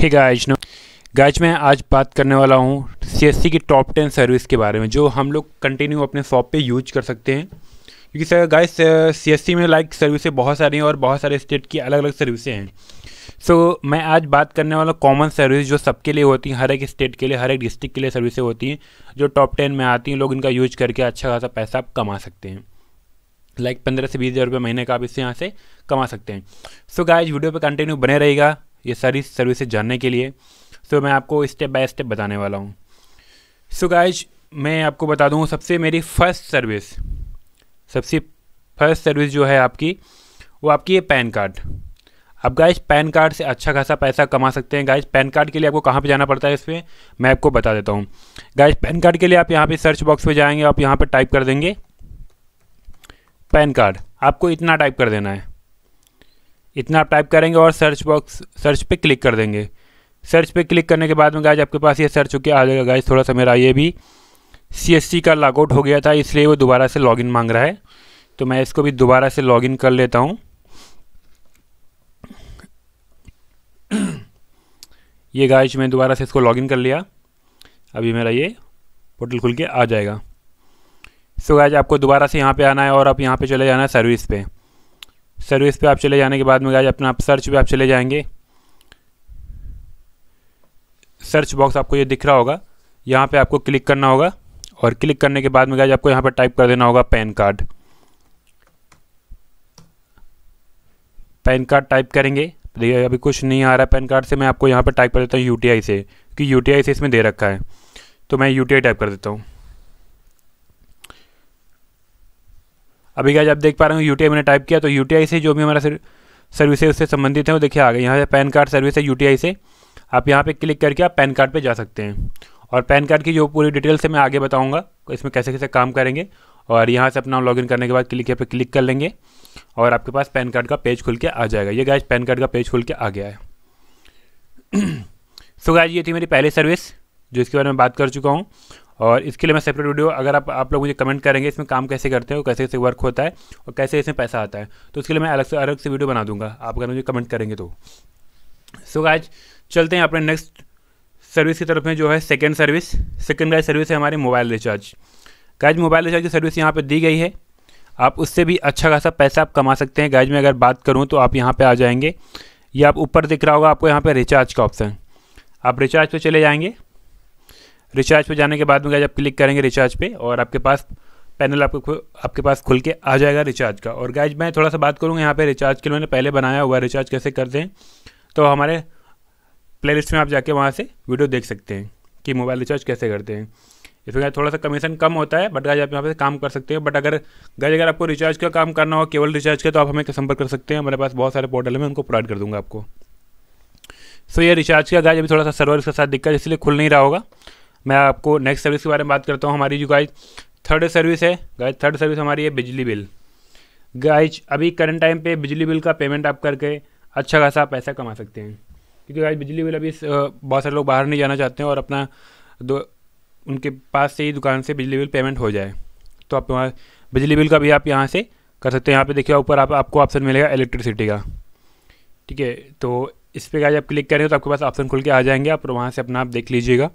hey guys know guys मैं आज बात करने वाला हूँ सी की टॉप टेन सर्विस के बारे में जो हम लोग कंटिन्यू अपने शॉप पे यूज कर सकते हैं क्योंकि सर गाइज सी में लाइक सर्विसें बहुत सारी हैं और बहुत सारे स्टेट की अलग अलग सर्विसें हैं सो so, मैं आज बात करने वाला कॉमन सर्विस जो सबके लिए होती हैं हर एक स्टेट के लिए हर एक डिस्ट्रिक्ट के लिए सर्विसें होती हैं जो टॉप टेन में आती हैं लोग इनका यूज करके अच्छा खासा पैसा आप कमा सकते हैं लाइक पंद्रह से बीस हज़ार रुपये महीने का आप इससे यहाँ से कमा सकते हैं सो so, गाइज वीडियो पे कंटिन्यू बने रहेगा ये सारी सर्विसेज जानने के लिए सो so, मैं आपको स्टेप बाय स्टेप बताने वाला हूँ सो so, गाइज मैं आपको बता दूँ सबसे मेरी फ़र्स्ट सर्विस सबसे फर्स्ट सर्विस जो है आपकी वो आपकी है पैन कार्ड अब गाइज पैन कार्ड से अच्छा खासा पैसा कमा सकते हैं गाइज पैन कार्ड के लिए आपको कहाँ पे जाना पड़ता है इस पर मैं आपको बता देता हूँ गाइज पैन कार्ड के लिए आप यहाँ पे सर्च बॉक्स पे जाएंगे आप यहाँ पे टाइप कर देंगे पैन कार्ड आपको इतना टाइप कर देना है इतना आप टाइप करेंगे और सर्च बॉक्स सर्च पे क्लिक कर देंगे सर्च पे क्लिक करने के बाद में गाइज आपके पास ये सर्च होकर आ जाएगा गाइज थोड़ा सा मेरा ये भी सी का लॉगआउट हो गया था इसलिए वो दोबारा से लॉगिन मांग रहा है तो मैं इसको भी दोबारा से लॉगिन कर लेता हूँ ये गाइज मैं दोबारा से इसको लॉगिन कर लिया अभी मेरा ये पोर्टल खुल के आ जाएगा सो so गाइज आपको दोबारा से यहाँ पे आना है और आप यहाँ पे चले जाना है सर्विस पे सर्विस पे आप चले जाने के बाद में गाइज अपना आप सर्च पे आप चले जाएंगे सर्च बॉक्स आपको ये दिख रहा होगा यहाँ पे आपको क्लिक करना होगा और क्लिक करने के बाद में गाइज आपको यहाँ पर टाइप कर देना होगा PAN card PAN card type करेंगे देखिए अभी कुछ नहीं आ रहा है पैन कार्ड से मैं आपको यहाँ पर टाइप कर देता हूँ यू से क्योंकि यू से इसमें दे रखा है तो मैं यू टाइप कर देता हूँ अभी क्या आप देख पा रहे हो यू मैंने टाइप किया तो यू से जो भी हमारा सर्विस है उससे संबंधित है वो देखिए आ गए यहाँ से पैन कार्ड सर्विस है यू से आप यहाँ पे क्लिक करके आप पैन कार्ड पे जा सकते हैं और पैन कार्ड की जो पूरी डिटेल्स है मैं आगे बताऊँगा इसमें कैसे कैसे काम करेंगे और यहाँ से अपना लॉगिन करने के बाद क्लिक पर क्लिक कर लेंगे और आपके पास पैन कार्ड का पेज खुल के आ जाएगा ये गाइज पैन कार्ड का पेज खुल के आ गया है सो so गाइज ये थी मेरी पहली सर्विस जो इसके बारे में बात कर चुका हूँ और इसके लिए मैं सेपरेट वीडियो अगर आप आप लोग मुझे कमेंट करेंगे इसमें काम कैसे करते हो कैसे कैसे वर्क होता है और कैसे इसमें पैसा आता है तो इसके लिए मैं अलग से अलग से वीडियो बना दूंगा आप अगर मुझे कमेंट करेंगे तो सो so, आज चलते हैं अपने नेक्स्ट सर्विस की तरफ में जो है second service second guys service है हमारी mobile recharge guys mobile recharge की सर्विस यहाँ पर दी गई है आप उससे भी अच्छा खासा पैसा आप कमा सकते हैं गाइज में अगर बात करूँ तो आप यहाँ पर आ जाएंगे या आप ऊपर दिख रहा होगा आपको यहाँ पर रिचार्ज का ऑप्शन आप रिचार्ज पर चले जाएंगे रिचार्ज पे जाने के बाद में आप क्लिक करेंगे रिचार्ज पे और आपके पास पैनल आपको आपके पास खुल के आ जाएगा रिचार्ज का और गाइज मैं थोड़ा सा बात करूँगा यहाँ पे रिचार्ज के लिए मैंने पहले बनाया हुआ रिचार्ज कैसे करते हैं तो हमारे प्ले में आप जाके वहाँ से वीडियो देख सकते हैं कि मोबाइल रिचार्ज कैसे करते हैं इसमें गाइज थोड़ा सा कमीशन कम होता है बट गाइज आप यहाँ पे काम कर सकते हैं बट अगर गाइज अगर आपको रिचार्ज का काम करना हो केवल रिचार्ज का तो आप हमें संपर्क कर सकते हैं हमारे पास बहुत सारे पोर्टल है मैं उनको प्रोवाइड कर दूँगा आपको सो so, ये रिचार्ज का गाइज अभी थोड़ा सा सर्वर के साथ दिक्कत इसलिए खुल नहीं रहा होगा मैं आपको नेक्स्ट सर्विस के बारे में बात करता हूँ हमारी जो गाइज थर्ड सर्विस है गाइज थर्ड सर्विस हमारी है बिजली बिल गाइज अभी करंट टाइम पे बिजली बिल का पेमेंट आप करके अच्छा खासा पैसा कमा सकते हैं क्योंकि गाइज बिजली बिल अभी बहुत सारे लोग बाहर नहीं जाना चाहते हैं और अपना दो उनके पास से ही दुकान से बिजली बिल पेमेंट हो जाए तो आप वहाँ बिजली बिल का भी आप यहाँ से कर सकते हैं यहाँ पे देखिए ऊपर आप आपको ऑप्शन मिलेगा इलेक्ट्रिसिटी का ठीक है तो इस पर आज आप क्लिक करेंगे तो आपके पास ऑप्शन खुल के आ जाएंगे आप वहाँ से अपना आप देख लीजिएगा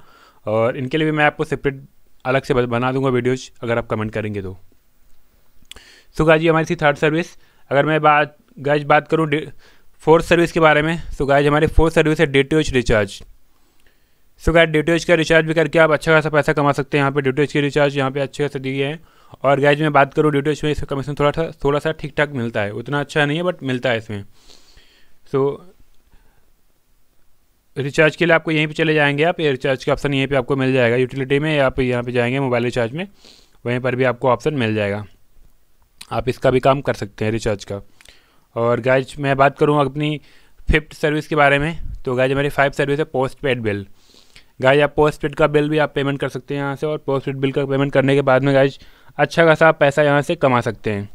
और इनके लिए भी मैं आपको सेपरेट अलग से बना दूंगा वीडियोज अगर आप कमेंट करेंगे तो सो जी हमारी थी थर्ड सर्विस अगर मैं बात गाइज बात करूँ फोर्थ सर्विस के बारे में सो गाइज हमारी फोर्थ सर्विस है D recharge so guys D का रिचार्ज भी करके आप अच्छा खासा पैसा कमा सकते हैं यहाँ पे डी के रिचार्ज यहाँ पे अच्छे खासे दिए हैं और गाइज मैं बात करूँ डी में इसका कमीशन थोड़ा सा थोड़ा सा ठीक ठाक मिलता है उतना अच्छा नहीं है बट मिलता है इसमें सो रिचार्ज के लिए आपको यहीं पे चले जाएंगे आप ये रिचार्ज का ऑप्शन यहीं पे आपको मिल जाएगा यूटिलिटी में आप यहाँ पे जाएंगे मोबाइल रिचार्ज में वहीं पर भी आपको ऑप्शन मिल जाएगा आप इसका भी काम कर सकते हैं रिचार्ज का और गाइज मैं बात करूँ अपनी फिफ्थ सर्विस के बारे में तो गाइज हमारी फाइव सर्विस है पोस्ट पेड बिल गाइज आप पोस्ट पेड का बिल भी आप पेमेंट कर सकते हैं यहाँ से और पोस्ट पेड बिल का पेमेंट करने के बाद में गाइज अच्छा खासा आप पैसा यहाँ से कमा सकते हैं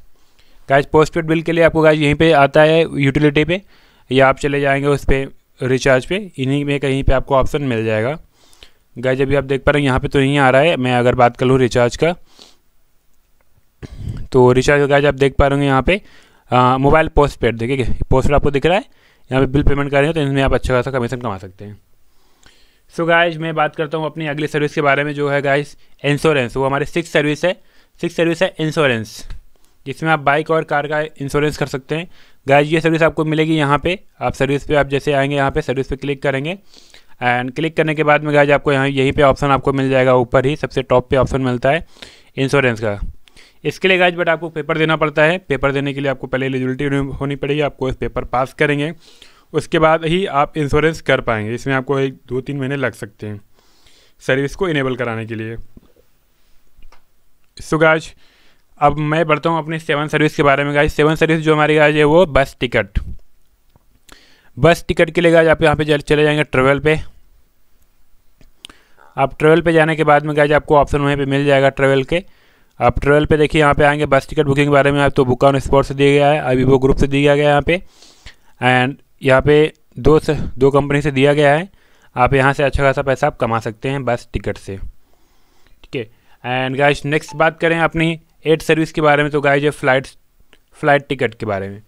गाइज पोस्ट पेड बिल के लिए आपको गाइज यहीं पर आता है यूटिलिटी पर या आप चले जाएँगे उस पर रिचार्ज पे इन्हीं में कहीं पे आपको ऑप्शन मिल जाएगा गाइज अभी आप देख पा रहे हैं यहाँ पे तो नहीं आ रहा है मैं अगर बात कर लूँ रिचार्ज का तो रिचार्ज का गाइज आप देख पा रहे होंगे यहाँ पे मोबाइल पोस्ट पेड देखिए पोस्ट आपको दिख रहा है यहाँ पे बिल पेमेंट कर रहे हो तो इसमें आप अच्छा खासा कमीशन कमा सकते हैं सो so गाइज मैं बात करता हूँ अपनी अगली सर्विस के बारे में जो है गाइज इंश्योरेंस वो हमारी सिक्स सर्विस है सिक्स सर्विस है इंश्योरेंस जिसमें आप बाइक और कार का इंश्योरेंस कर सकते हैं गाइज ये सर्विस आपको मिलेगी यहाँ पे आप सर्विस पे आप जैसे आएंगे यहाँ पे सर्विस पे क्लिक करेंगे एंड क्लिक करने के बाद में गाइज आपको यहाँ यहीं पे ऑप्शन आपको मिल जाएगा ऊपर ही सबसे टॉप पे ऑप्शन मिलता है इंश्योरेंस का इसके लिए गाइज बट आपको पेपर देना पड़ता है पेपर देने के लिए आपको पहले एलिजिबिलिटी होनी पड़ेगी आपको पेपर पास करेंगे उसके बाद ही आप इंश्योरेंस कर पाएंगे इसमें आपको एक दो तीन महीने लग सकते हैं सर्विस को इनेबल कराने के लिए सो so अब मैं बढ़ता हूँ अपनी सेवन सर्विस के बारे में गाइज सेवन सर्विस जो हमारी गाज है वो बस टिकट बस टिकट के लिए गाज आप यहाँ पे चले जाएंगे ट्रेवल पे आप ट्रेवल पे जाने के बाद में गाज आपको ऑप्शन वहीं पे मिल जाएगा ट्रेवल के आप ट्रेवल पे देखिए यहाँ पे आएंगे बस टिकट बुकिंग के बारे में आप तो बुक ऑन स्पॉट से दिया गया है अभी वो ग्रुप से दिया गया है यहाँ पे एंड यहाँ पे दो से दो कंपनी से दिया गया है आप यहाँ से अच्छा खासा पैसा आप कमा सकते हैं बस टिकट से ठीक है एंड गाइज नेक्स्ट बात करें अपनी एट सर्विस के बारे में तो गाइज फ्लाइट फ्लाइट टिकट के बारे में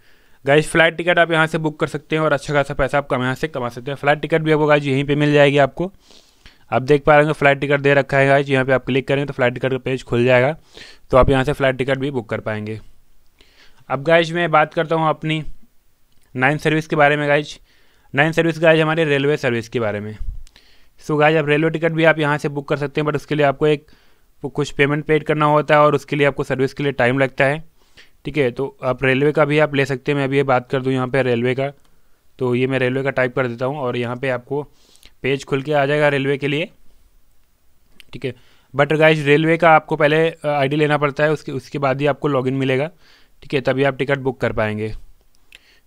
गाइज फ्लाइट टिकट आप यहाँ से बुक कर सकते हैं और अच्छा खासा पैसा आप कम यहाँ से कमा सकते हैं फ्लाइट टिकट भी आपको गाइज यहीं पर मिल जाएगी आपको आप देख पा रहे हैं फ्लाइट टिकट दे रखा है गाइज यहाँ पे आप क्लिक करेंगे तो फ्लाइट टिकट का पेज खुल जाएगा तो आप यहाँ से फ्लाइट टिकट भी बुक कर पाएंगे अब गाइज मैं बात करता हूँ अपनी नाइन सर्विस के बारे में गाइज नाइन सर्विस गाइज हमारे रेलवे सर्विस के बारे में सो गाइज आप रेलवे टिकट भी आप यहाँ से बुक कर सकते हैं बट उसके लिए आपको एक आपको कुछ पेमेंट पेड करना होता है और उसके लिए आपको सर्विस के लिए टाइम लगता है ठीक है तो आप रेलवे का भी आप ले सकते हैं मैं अभी ये बात कर दूँ यहाँ पर रेलवे का तो ये मैं रेलवे का टाइप कर देता हूँ और यहाँ पर आपको पेज खुल के आ जाएगा रेलवे के लिए ठीक है बट गाइज रेलवे का आपको पहले आईडी लेना पड़ता है उसके उसके बाद ही आपको लॉगिन मिलेगा ठीक है तभी आप टिकट बुक कर पाएंगे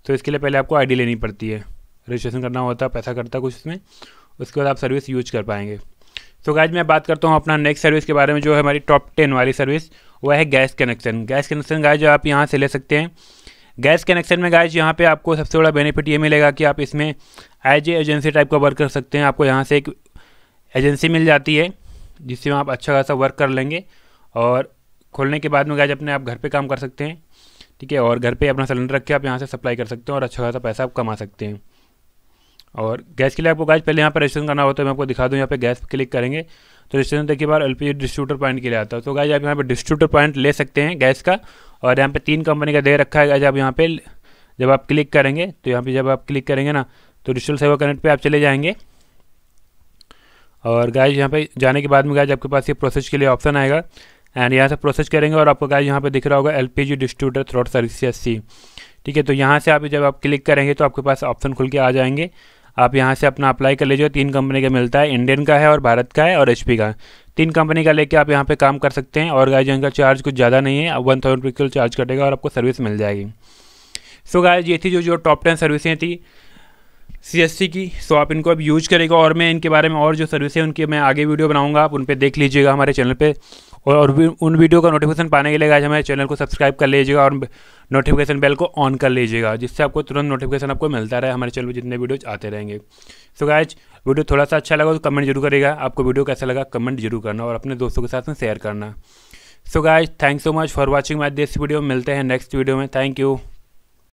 तो इसके लिए पहले आपको आईडी लेनी पड़ती है रजिस्ट्रेशन करना होता है पैसा करता कुछ उसमें उसके बाद आप सर्विस यूज कर पाएंगे सो so गाइज मैं बात करता हूँ अपना नेक्स्ट सर्विस के बारे में जो है हमारी टॉप टेन वाली सर्विस वह है gas connection gas connection guys जो आप यहाँ से ले सकते हैं गैस कनेक्शन में गाय यहाँ पे आपको सबसे बड़ा बेनिफिट ये मिलेगा कि आप इसमें एज एजेंसी टाइप का वर्क कर सकते हैं आपको यहाँ से एक एजेंसी मिल जाती है जिससे आप अच्छा खासा वर्क कर लेंगे और खोलने के बाद में गाय अपने आप घर पर काम कर सकते हैं ठीक है और घर पर अपना सिलेंडर रख के आप यहाँ से सप्लाई कर सकते हैं और अच्छा खासा पैसा आप कमा सकते हैं और गैस के लिए आपको गैस पहले यहाँ पर रजिस्ट्रेशन करना होता है मैं आपको दिखा दूँ यहाँ पे गैस क्लिक करेंगे तो रजिस्ट्रेशन देखिए बार एल डिस्ट्रीब्यूटर पॉइंट के लिए आता है तो गाइज आप यहाँ पे डिस्ट्रीब्यूटर पॉइंट ले सकते हैं गैस का और यहाँ पे तीन कंपनी का दे रखा है गाइज आप तो यहाँ पे जब आप क्लिक करेंगे तो यहाँ पर जब आप क्लिक करेंगे ना तो डिजिटल सेवा कनेक्ट पर आप चले जाएँगे और गाइज यहाँ पर जाने के बाद में गाइज आपके पास ये प्रोसेस के लिए ऑप्शन आएगा एंड यहाँ से प्रोसेस करेंगे और आपको गाइज यहाँ पे दिख रहा होगा एल डिस्ट्रीब्यूटर थ्रोट सर्विस सी ठीक है तो यहाँ से आप जब आप क्लिक करेंगे तो आपके पास ऑप्शन खुल के आ जाएंगे आप यहाँ से अपना अप्लाई कर लीजिए तीन कंपनी का मिलता है इंडियन का है और भारत का है और एच का तीन कंपनी का लेके आप यहाँ पे काम कर सकते हैं और गाइज इनका चार्ज कुछ ज़्यादा नहीं है वन थाउजेंड रुपये चार्ज कटेगा और आपको सर्विस मिल जाएगी सो so गाइज ये थी जो जो टॉप टेन सर्विसें थी सी की सो आप इनको अब यूज करेगा और मैं इनके बारे में और जो सर्विस है उनकी मैं आगे वीडियो बनाऊँगा आप उन पर देख लीजिएगा हमारे चैनल पर और उन वीडियो का नोटिफिकेशन पाने के लिए आज हमारे चैनल को सब्सक्राइब कर लीजिएगा और नोटिफिकेशन बेल को ऑन कर लीजिएगा जिससे आपको तुरंत नोटिफिकेशन आपको मिलता रहे हमारे चैनल पर जितने वीडियोज आते रहेंगे सो गायज वीडियो थोड़ा सा अच्छा लगा तो कमेंट जरूर करेगा आपको वीडियो कैसा लगा कमेंट जरूर करना और अपने दोस्तों के साथ में शेयर करना so guys thank so much for watching my this video मिलते हैं नेक्स्ट वीडियो में थैंक यू